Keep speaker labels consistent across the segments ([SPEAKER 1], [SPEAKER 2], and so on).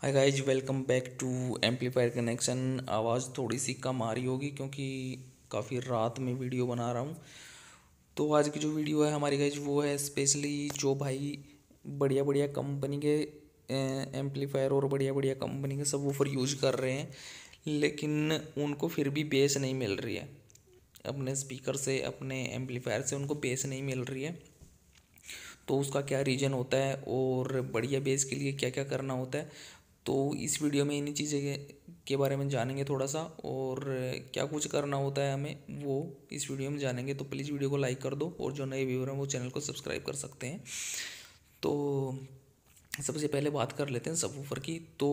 [SPEAKER 1] hi guys welcome back to amplifier connection आवाज़ थोड़ी सी कम आ रही होगी क्योंकि काफ़ी रात में वीडियो बना रहा हूँ तो आज की जो वीडियो है हमारी गाइज वो है स्पेशली जो भाई बढ़िया बढ़िया कंपनी के एम्पलीफायर और बढ़िया बढ़िया कंपनी के सब वूफर यूज कर रहे हैं लेकिन उनको फिर भी बेस नहीं मिल रही है अपने स्पीकर से अपने एम्पलीफायर से उनको बेस नहीं मिल रही है तो उसका क्या रीजन होता है और बढ़िया बेस के लिए क्या क्या करना होता है तो इस वीडियो में इन्हीं चीज़ें के बारे में जानेंगे थोड़ा सा और क्या कुछ करना होता है हमें वो इस वीडियो में जानेंगे तो प्लीज़ वीडियो को लाइक कर दो और जो नए व्यूअर हैं वो चैनल को सब्सक्राइब कर सकते हैं तो सबसे पहले बात कर लेते हैं सबवूफर की तो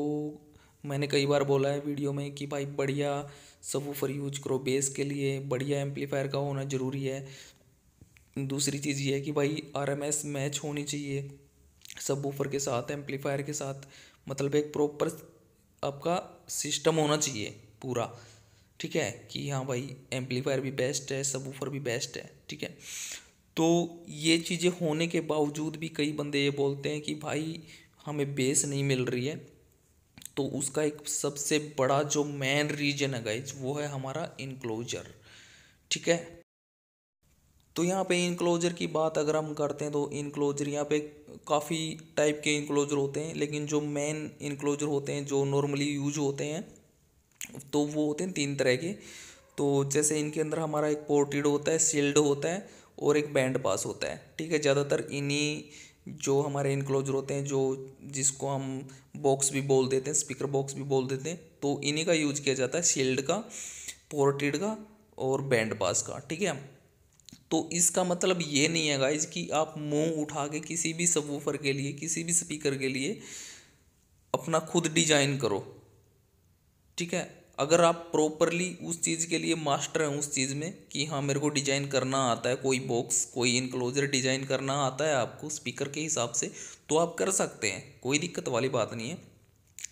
[SPEAKER 1] मैंने कई बार बोला है वीडियो में कि भाई बढ़िया सबवूफर यूज करो बेस के लिए बढ़िया एम्पलीफायर का होना ज़रूरी है दूसरी चीज़ ये है कि भाई आरएमएस मैच होनी चाहिए सबवूफर के साथ एम्पलीफायर के साथ मतलब एक प्रॉपर आपका सिस्टम होना चाहिए पूरा ठीक है कि हाँ भाई एम्पलीफायर भी बेस्ट है सब भी बेस्ट है ठीक है तो ये चीज़ें होने के बावजूद भी कई बंदे ये बोलते हैं कि भाई हमें बेस नहीं मिल रही है तो उसका एक सबसे बड़ा जो मेन रीजन है गाइज वो है हमारा इनक्लोजर ठीक है तो यहाँ पे इनक्लोजर की बात अगर हम करते हैं तो इनक्लोजर यहाँ पे काफ़ी टाइप के इनक्लोजर होते हैं लेकिन जो मेन इनक्लोजर होते हैं जो नॉर्मली यूज होते हैं तो वो होते हैं तीन तरह के तो जैसे इनके अंदर हमारा एक पोर्टेड होता है सील्ड होता है और एक बैंड पास होता है ठीक है ज़्यादातर इन्हीं जो हमारे इनक्लोजर होते हैं जो जिसको हम बॉक्स भी बोल देते हैं स्पीकर बॉक्स भी बोल देते हैं तो इन्हीं का यूज किया जाता है शील्ड का पोर्टेड का और बैंड पास का ठीक है तो इसका मतलब ये नहीं है गाइज कि आप मुंह उठा के किसी भी सबवूफर के लिए किसी भी स्पीकर के लिए अपना खुद डिजाइन करो ठीक है अगर आप प्रॉपरली उस चीज़ के लिए मास्टर हैं उस चीज़ में कि हाँ मेरे को डिजाइन करना आता है कोई बॉक्स कोई इनक्लोजर डिजाइन करना आता है आपको स्पीकर के हिसाब से तो आप कर सकते हैं कोई दिक्कत वाली बात नहीं है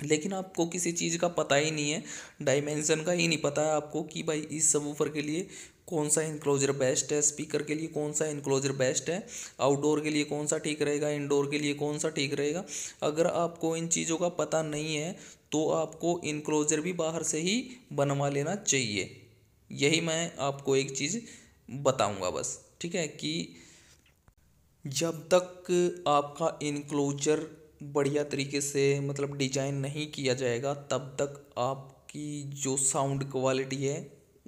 [SPEAKER 1] लेकिन आपको किसी चीज़ का पता ही नहीं है डायमेंशन का ही नहीं पता है आपको कि भाई इस सबूफर के लिए कौन सा इनक्लोजर बेस्ट है स्पीकर के लिए कौन सा इनक्लोजर बेस्ट है आउटडोर के लिए कौन सा ठीक रहेगा इनडोर के लिए कौन सा ठीक रहेगा अगर आपको इन चीज़ों का पता नहीं है तो आपको इनक्लोजर भी बाहर से ही बनवा लेना चाहिए यही मैं आपको एक चीज़ बताऊंगा बस ठीक है कि जब तक आपका इनक्लोजर बढ़िया तरीके से मतलब डिजाइन नहीं किया जाएगा तब तक आपकी जो साउंड क्वालिटी है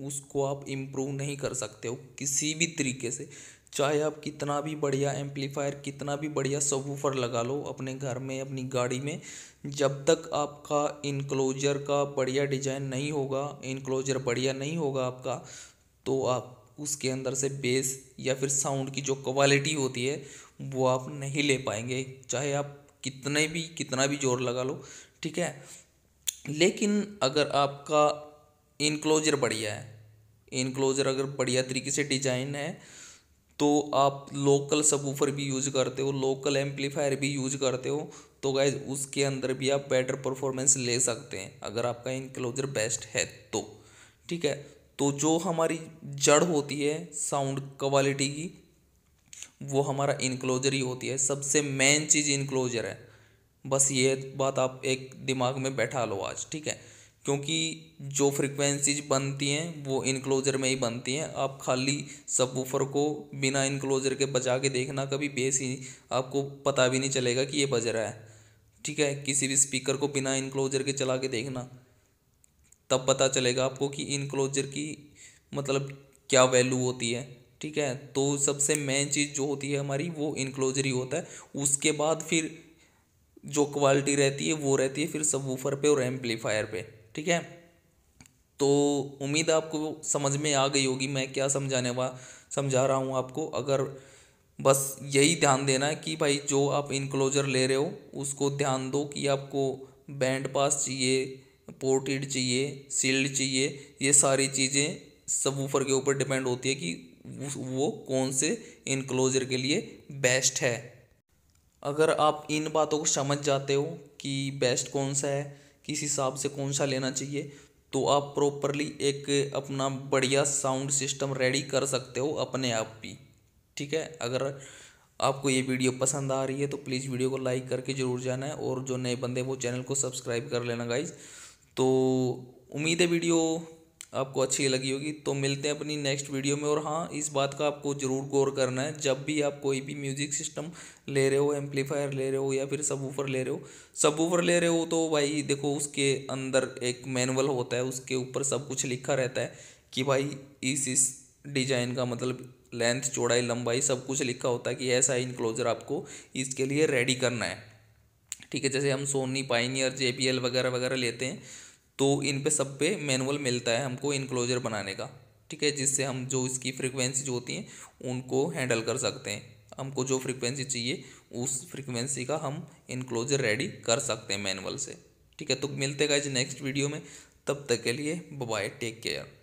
[SPEAKER 1] उसको आप इम्प्रूव नहीं कर सकते हो किसी भी तरीके से चाहे आप कितना भी बढ़िया एम्पलीफायर कितना भी बढ़िया सबवूफर लगा लो अपने घर में अपनी गाड़ी में जब तक आपका इनक्लोजर का बढ़िया डिजाइन नहीं होगा इनक्लोजर बढ़िया नहीं होगा आपका तो आप उसके अंदर से बेस या फिर साउंड की जो क्वालिटी होती है वो आप नहीं ले पाएंगे चाहे आप कितने भी कितना भी जोर लगा लो ठीक है लेकिन अगर आपका इनक्लोजर बढ़िया है इनक्लोजर अगर बढ़िया तरीके से डिजाइन है तो आप लोकल सबवूफर भी यूज करते हो लोकल एम्पलीफायर भी यूज करते हो तो गाइज उसके अंदर भी आप बेटर परफॉर्मेंस ले सकते हैं अगर आपका इनक्लोजर बेस्ट है तो ठीक है तो जो हमारी जड़ होती है साउंड क्वालिटी की वो हमारा इनक्लोजर ही होती है सबसे मेन चीज़ इनक्लोजर है बस ये बात आप एक दिमाग में बैठा लो आज ठीक है क्योंकि जो फ्रिक्वेंसीज बनती हैं वो इनक्लोजर में ही बनती हैं आप खाली सबवूफर को बिना इनक्लोजर के बजा के देखना कभी बेस ही आपको पता भी नहीं चलेगा कि ये बज रहा है ठीक है किसी भी स्पीकर को बिना इनक्लोजर के चला के देखना तब पता चलेगा आपको कि इनक्लोजर की मतलब क्या वैल्यू होती है ठीक है तो सबसे मेन चीज़ जो होती है हमारी वो इनक्लोजर ही होता है उसके बाद फिर जो क्वालिटी रहती है वो रहती है फिर सबवूफर पे और एम्पलीफायर पे ठीक है तो उम्मीद आपको समझ में आ गई होगी मैं क्या समझाने वा समझा रहा हूँ आपको अगर बस यही ध्यान देना है कि भाई जो आप इनक्लोजर ले रहे हो उसको ध्यान दो कि आपको बैंड पास चाहिए पोर्टेड चाहिए सील्ड चाहिए ये सारी चीज़ें सब ऊपर के ऊपर डिपेंड होती है कि वो कौन से इनक्लोजर के लिए बेस्ट है अगर आप इन बातों को समझ जाते हो कि बेस्ट कौन सा है किस हिसाब से कौन सा लेना चाहिए तो आप प्रॉपरली एक अपना बढ़िया साउंड सिस्टम रेडी कर सकते हो अपने आप भी ठीक है अगर आपको ये वीडियो पसंद आ रही है तो प्लीज़ वीडियो को लाइक करके ज़रूर जाना है और जो नए बंदे वो चैनल को सब्सक्राइब कर लेना गाइज तो उम्मीद है वीडियो आपको अच्छी लगी होगी तो मिलते हैं अपनी नेक्स्ट वीडियो में और हाँ इस बात का आपको ज़रूर गौर करना है जब भी आप कोई भी म्यूज़िक सिस्टम ले रहे हो एम्पलीफायर ले रहे हो या फिर सब ले रहे हो सब ले रहे हो तो भाई देखो उसके अंदर एक मैनुअल होता है उसके ऊपर सब कुछ लिखा रहता है कि भाई इस इस डिजाइन का मतलब लेंथ चौड़ाई लंबाई सब कुछ लिखा होता है कि ऐसा इनक्लोजर आपको इसके लिए रेडी करना है ठीक है जैसे हम सोनी पाइनियर जे वगैरह वगैरह लेते हैं तो इन पे सब पे मैनुअल मिलता है हमको इनक्लोजर बनाने का ठीक है जिससे हम जो इसकी फ्रिक्वेंसी जो होती हैं उनको हैंडल कर सकते हैं हमको जो फ्रिक्वेंसी चाहिए उस फ्रिक्वेंसी का हम इनक्लोजर रेडी कर सकते हैं मैनुअल से ठीक है तो मिलते गए नेक्स्ट वीडियो में तब तक के लिए बाय टेक केयर